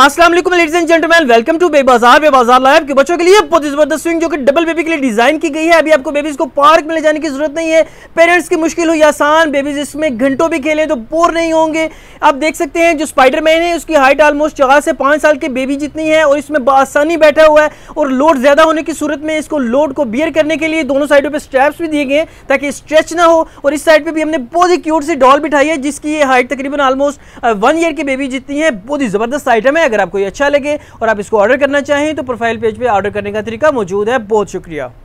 Aslam ladies and gentleman welcome to Bebazaar Bebazaar live के बच्चों के लिए बहुत जबरदस्त स्विंग जो कि डबल बेबी के लिए डिजाइन की गई है अभी आपको बेबीज को पार्क में ले जाने की जरूरत नहीं है पेरेंट्स की मुश्किल हो या आसान बेबीज इसमें घंटों भी खेलें तो बोर नहीं होंगे आप देख सकते हैं जो स्पाइडर मैन है उसकी हाइट ऑलमोस्ट चार से पाँच साल के बेबी जितनी है और इसमें आसानी बैठा हुआ है और लोड ज़्यादा होने की सूरत में इसको लोड को बियर करने के लिए दोनों साइडों पर स्ट्रैप्स भी दिए गए हैं ताकि स्ट्रेच ना हो और इस साइड पर भी हमने बहुत ही क्यूट सी डॉल बिठाई है जिसकी हाइट तकरीबन ऑलमोस्ट वन ईयर की बेबी जितनी है बहुत ही ज़बरदस्त आइटम है है अगर आपको ये अच्छा लगे और आप इसको ऑर्डर करना चाहें तो प्रोफाइल पेज पर ऑर्डर करने का तरीका मौजूद है बहुत शुक्रिया